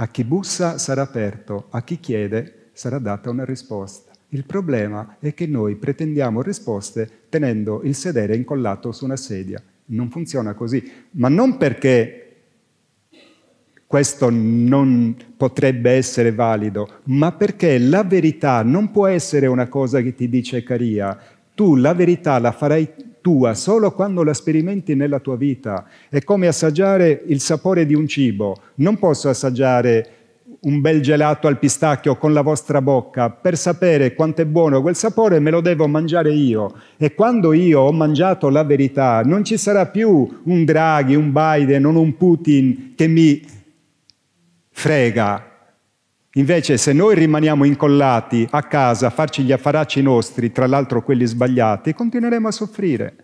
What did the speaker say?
A chi bussa sarà aperto, a chi chiede sarà data una risposta. Il problema è che noi pretendiamo risposte tenendo il sedere incollato su una sedia. Non funziona così, ma non perché questo non potrebbe essere valido, ma perché la verità non può essere una cosa che ti dice Caria. Tu la verità la farai tua solo quando la sperimenti nella tua vita. È come assaggiare il sapore di un cibo. Non posso assaggiare un bel gelato al pistacchio con la vostra bocca, per sapere quanto è buono quel sapore me lo devo mangiare io. E quando io ho mangiato la verità, non ci sarà più un Draghi, un Biden, non un Putin che mi frega, Invece se noi rimaniamo incollati a casa a farci gli affaracci nostri, tra l'altro quelli sbagliati, continueremo a soffrire.